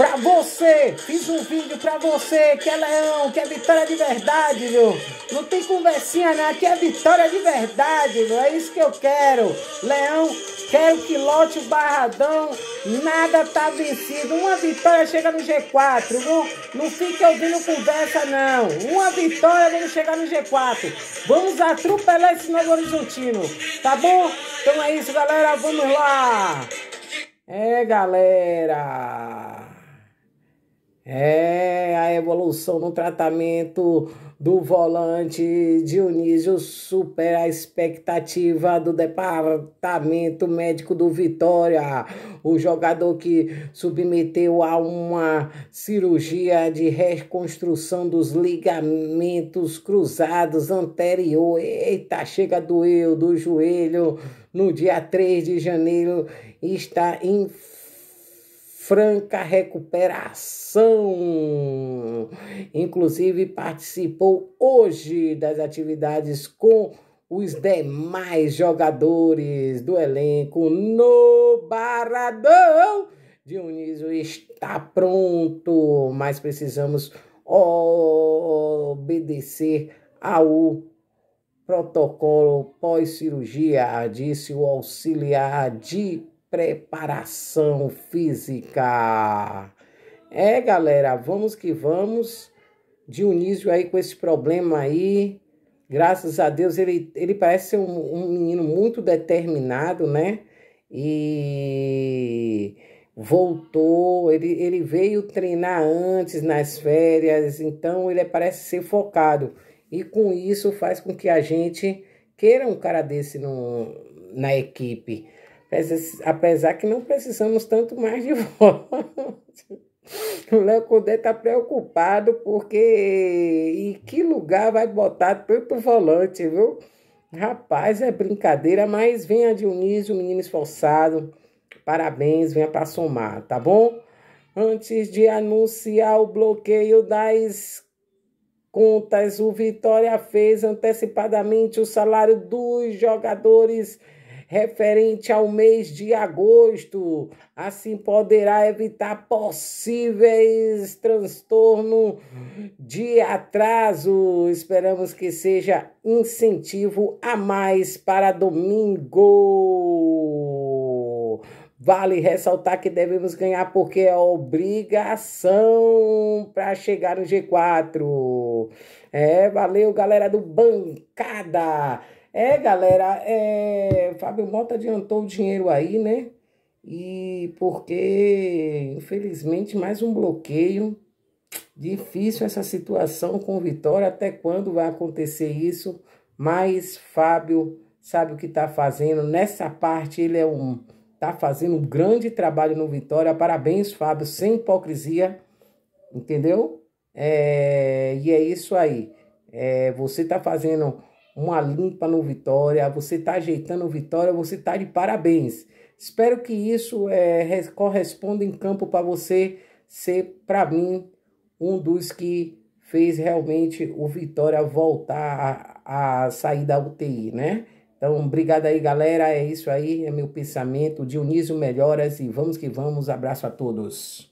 Pra você! Fiz um vídeo pra você, que é leão, que é vitória de verdade, viu? Não tem conversinha, não. Aqui é vitória de verdade, viu? É isso que eu quero. Leão, quero que lote o barradão. Nada tá vencido. Uma vitória chega no G4, viu? Não fique ouvindo conversa, não. Uma vitória, vamos chegar no G4. Vamos atropelar esse Novo Horizontino, tá bom? Então é isso, galera. Vamos lá! É, galera! É a evolução no tratamento do volante Dionísio supera a expectativa do departamento médico do Vitória. O jogador que submeteu a uma cirurgia de reconstrução dos ligamentos cruzados anterior. Eita, chega doeu do joelho no dia 3 de janeiro está em franca recuperação. Inclusive, participou hoje das atividades com os demais jogadores do elenco no Baradão. Dionísio está pronto, mas precisamos obedecer ao protocolo pós-cirurgia, disse o auxiliar de preparação física. É, galera, vamos que vamos. Dionísio aí com esse problema aí. Graças a Deus, ele, ele parece ser um, um menino muito determinado, né? E voltou, ele, ele veio treinar antes nas férias, então ele parece ser focado. E com isso faz com que a gente queira um cara desse no, na equipe apesar que não precisamos tanto mais de volta, O Léo Condé está preocupado porque em que lugar vai botar tanto volante, viu? Rapaz, é brincadeira, mas venha Dionísio, menino esforçado. Parabéns, venha para somar, tá bom? Antes de anunciar o bloqueio das contas, o Vitória fez antecipadamente o salário dos jogadores referente ao mês de agosto. Assim poderá evitar possíveis transtornos de atraso. Esperamos que seja incentivo a mais para domingo. Vale ressaltar que devemos ganhar porque é obrigação para chegar no G4. É, valeu galera do Bancada. É, galera, é, Fábio Mota adiantou o dinheiro aí, né? E porque, infelizmente, mais um bloqueio. Difícil essa situação com o Vitória. Até quando vai acontecer isso? Mas Fábio sabe o que está fazendo. Nessa parte, ele é um. Está fazendo um grande trabalho no Vitória. Parabéns, Fábio, sem hipocrisia. Entendeu? É, e é isso aí. É, você está fazendo uma limpa no Vitória, você está ajeitando o Vitória, você está de parabéns. Espero que isso é, corresponda em campo para você ser, para mim, um dos que fez realmente o Vitória voltar a, a sair da UTI, né? Então, obrigado aí, galera. É isso aí, é meu pensamento. Dionísio Melhoras e vamos que vamos. Abraço a todos.